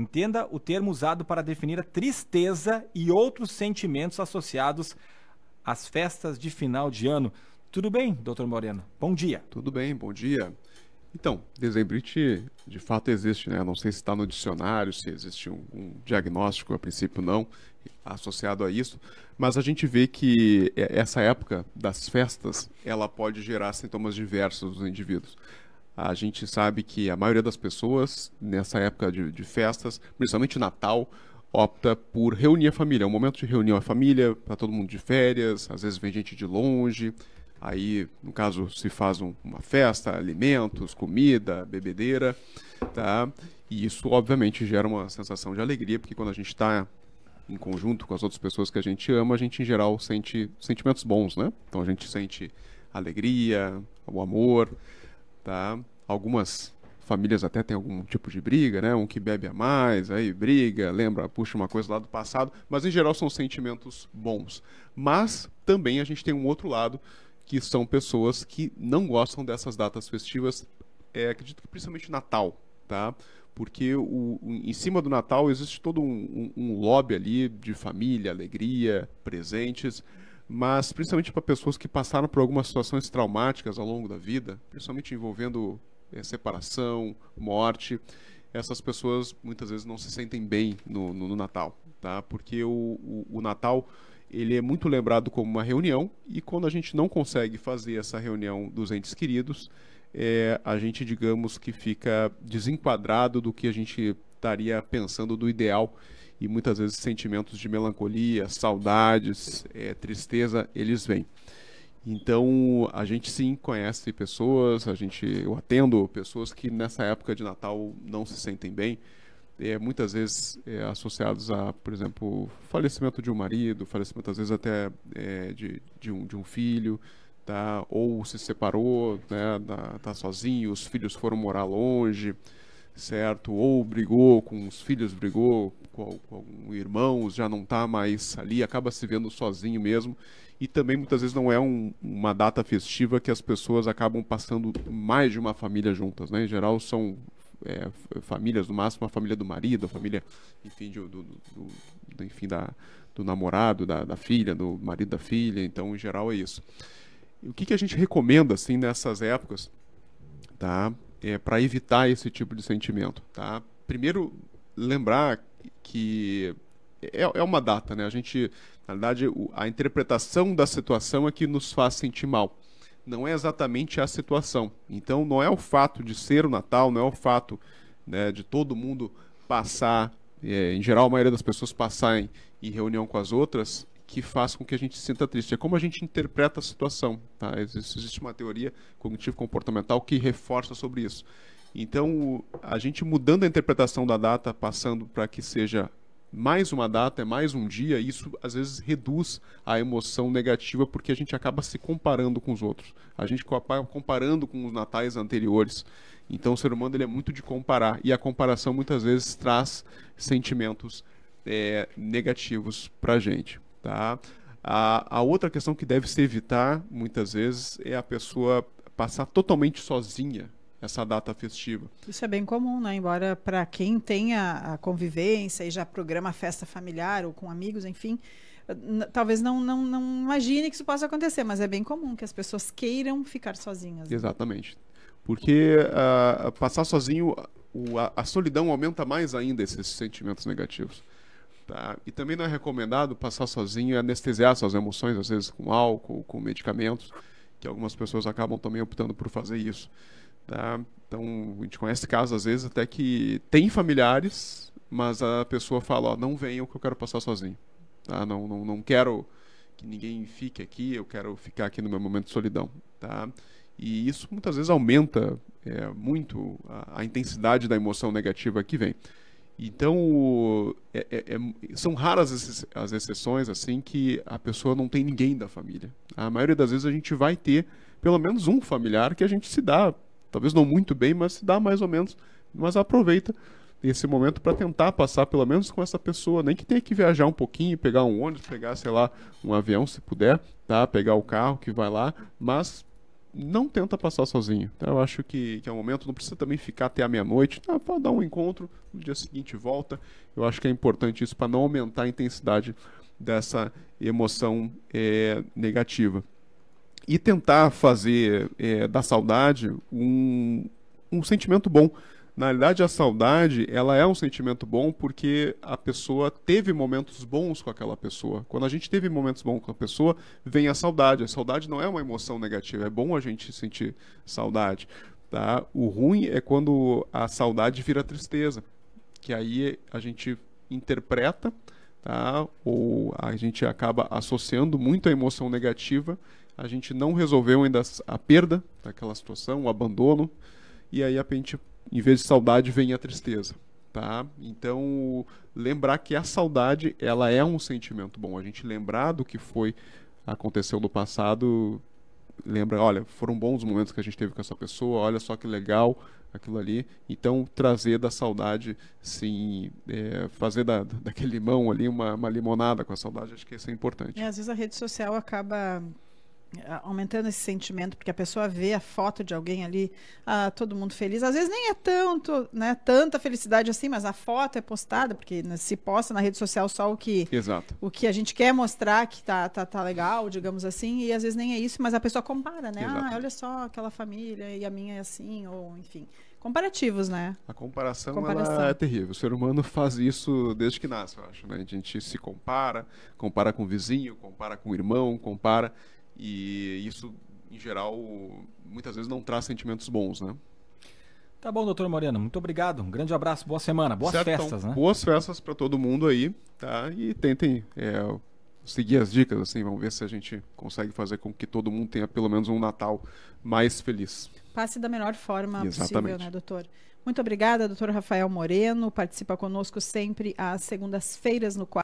Entenda o termo usado para definir a tristeza e outros sentimentos associados às festas de final de ano. Tudo bem, doutor Moreno? Bom dia. Tudo bem, bom dia. Então, dezembrite de fato existe, né? Não sei se está no dicionário, se existe um, um, diagnóstico, a princípio não, associado a isso, mas a gente vê que é, essa época das festas, ela pode gerar sintomas diversos nos indivíduos. A gente sabe que a maioria das pessoas, nessa época de, de festas, principalmente o Natal, opta por reunir a família. É um momento de reunir a família, para tá todo mundo de férias, às vezes vem gente de longe. Aí, no caso, se faz um, uma festa, alimentos, comida, bebedeira, tá? E isso, obviamente, gera uma sensação de alegria, porque quando a gente está em conjunto com as outras pessoas que a gente ama, a gente, em geral, sente sentimentos bons, né? Então, a gente sente alegria, o amor, tá? Algumas famílias até têm algum tipo de briga, né? Um que bebe a mais, aí briga, lembra, puxa uma coisa lá do passado, mas em geral são sentimentos bons. Mas também a gente tem um outro lado, que são pessoas que não gostam dessas datas festivas, é, acredito que principalmente Natal, tá? Porque o, o, em cima do Natal existe todo um, um, um lobby ali de família, alegria, presentes mas principalmente para pessoas que passaram por algumas situações traumáticas ao longo da vida, principalmente envolvendo é, separação, morte, essas pessoas muitas vezes não se sentem bem no, no, no Natal, tá? Porque o, o, o, Natal ele é muito lembrado como uma reunião e quando a gente não consegue fazer essa reunião dos entes queridos, é, a gente digamos que fica desenquadrado do que a gente estaria pensando do ideal e muitas vezes sentimentos de melancolia, saudades, é, tristeza, eles vêm. Então, a gente sim conhece pessoas, a gente, eu atendo pessoas que nessa época de Natal não se sentem bem, é, muitas vezes é, associados a, por exemplo, falecimento de um marido, falecimento às vezes até é, de, de, um, de um filho, tá? ou se separou, né, tá, tá sozinho, os filhos foram morar longe, certo? Ou brigou com os filhos, brigou com, algum irmão, já não está mais ali, acaba se vendo sozinho mesmo. E também muitas vezes não é um, uma data festiva que as pessoas acabam passando mais de uma família juntas, né? Em geral são é, famílias, no máximo a família do marido, a família, enfim, do, do, do, do enfim da, do namorado, da, da, filha, do marido da filha, então em geral é isso. o que, que a gente recomenda, assim, nessas épocas, tá? É, para evitar esse tipo de sentimento, tá? Primeiro, lembrar que é, é uma data, né? A gente, na verdade, a interpretação da situação é que nos faz sentir mal. Não é exatamente a situação. Então, não é o fato de ser o Natal, não é o fato né, de todo mundo passar, é, em geral, a maioria das pessoas passarem em reunião com as outras, que faz com que a gente se sinta triste. É como a gente interpreta a situação. Tá? Existe, existe uma teoria cognitivo-comportamental que reforça sobre isso. Então, a gente mudando a interpretação da data, passando para que seja mais uma data, é mais um dia, isso às vezes reduz a emoção negativa porque a gente acaba se comparando com os outros. A gente comparando com os natais anteriores. Então, o ser humano ele é muito de comparar e a comparação muitas vezes traz sentimentos é, negativos para a gente, tá? A, a outra questão que deve se evitar muitas vezes é a pessoa passar totalmente sozinha essa data festiva. Isso é bem comum, né? Embora para quem tenha a convivência e já programa festa familiar ou com amigos, enfim, talvez não, não, não imagine que isso possa acontecer, mas é bem comum que as pessoas queiram ficar sozinhas. Né? Exatamente. Porque uh, passar sozinho, o, a, a, solidão aumenta mais ainda esses sentimentos negativos. Tá? E também não é recomendado passar sozinho e anestesiar suas emoções, às vezes com álcool, com medicamentos, que algumas pessoas acabam também optando por fazer isso. Tá? Então, a gente conhece casos, às vezes, até que tem familiares, mas a pessoa fala, ó, não venham que eu quero passar sozinho. Tá? Não, não, não quero que ninguém fique aqui, eu quero ficar aqui no meu momento de solidão. Tá? E isso muitas vezes aumenta é, muito a, a, intensidade da emoção negativa que vem. Então, é, é, é são raras as, as exceções assim que a pessoa não tem ninguém da família. A maioria das vezes a gente vai ter pelo menos um familiar que a gente se dá Talvez não muito bem, mas se dá mais ou menos. Mas aproveita esse momento para tentar passar pelo menos com essa pessoa, nem que tenha que viajar um pouquinho, pegar um ônibus, pegar, sei lá, um avião se puder, tá? Pegar o carro que vai lá, mas não tenta passar sozinho. então Eu acho que, que é o um momento, não precisa também ficar até a meia-noite, para tá, dar um encontro, no dia seguinte volta. Eu acho que é importante isso para não aumentar a intensidade dessa emoção é, negativa e tentar fazer é, da saudade um, um sentimento bom. Na realidade, a saudade, ela é um sentimento bom porque a pessoa teve momentos bons com aquela pessoa. Quando a gente teve momentos bons com a pessoa, vem a saudade. A saudade não é uma emoção negativa, é bom a gente sentir saudade, tá? O ruim é quando a saudade vira tristeza, que aí a gente interpreta, tá? Ou a gente acaba associando muito a emoção negativa a gente não resolveu ainda a perda daquela situação, o abandono, e aí a gente, em vez de saudade, vem a tristeza. Tá? Então, lembrar que a saudade, ela é um sentimento bom. A gente lembrar do que foi, aconteceu no passado, lembra, olha, foram bons momentos que a gente teve com essa pessoa, olha só que legal aquilo ali. Então, trazer da saudade, sim, é, fazer da, daquele limão ali uma, uma limonada com a saudade, acho que isso é importante. E é, às vezes a rede social acaba aumentando esse sentimento, porque a pessoa vê a foto de alguém ali, ah, todo mundo feliz. Às vezes nem é tanto, né, tanta felicidade assim, mas a foto é postada, porque né, se posta na rede social só o que Exato. o que a gente quer mostrar que tá, tá, tá legal, digamos assim, e às vezes nem é isso, mas a pessoa compara, né? Ah, Exato. Ah, olha só aquela família e a minha é assim, ou enfim. Comparativos, né? A comparação, comparação. é terrível. O ser humano faz isso desde que nasce, eu acho. Né? A gente se compara, compara com o vizinho, compara com o irmão, compara. E isso, em geral, muitas vezes não traz sentimentos bons, né? Tá bom, doutor Moreno. muito obrigado. Um grande abraço, boa semana, boas certo, então, festas, então, né? Boas festas para todo mundo aí, tá? E tentem é, seguir as dicas, assim, vamos ver se a gente consegue fazer com que todo mundo tenha pelo menos um Natal mais feliz. Passe da melhor forma Exatamente. possível, né, doutor? Muito obrigada, doutor Rafael Moreno, participa conosco sempre às segundas-feiras no quadro.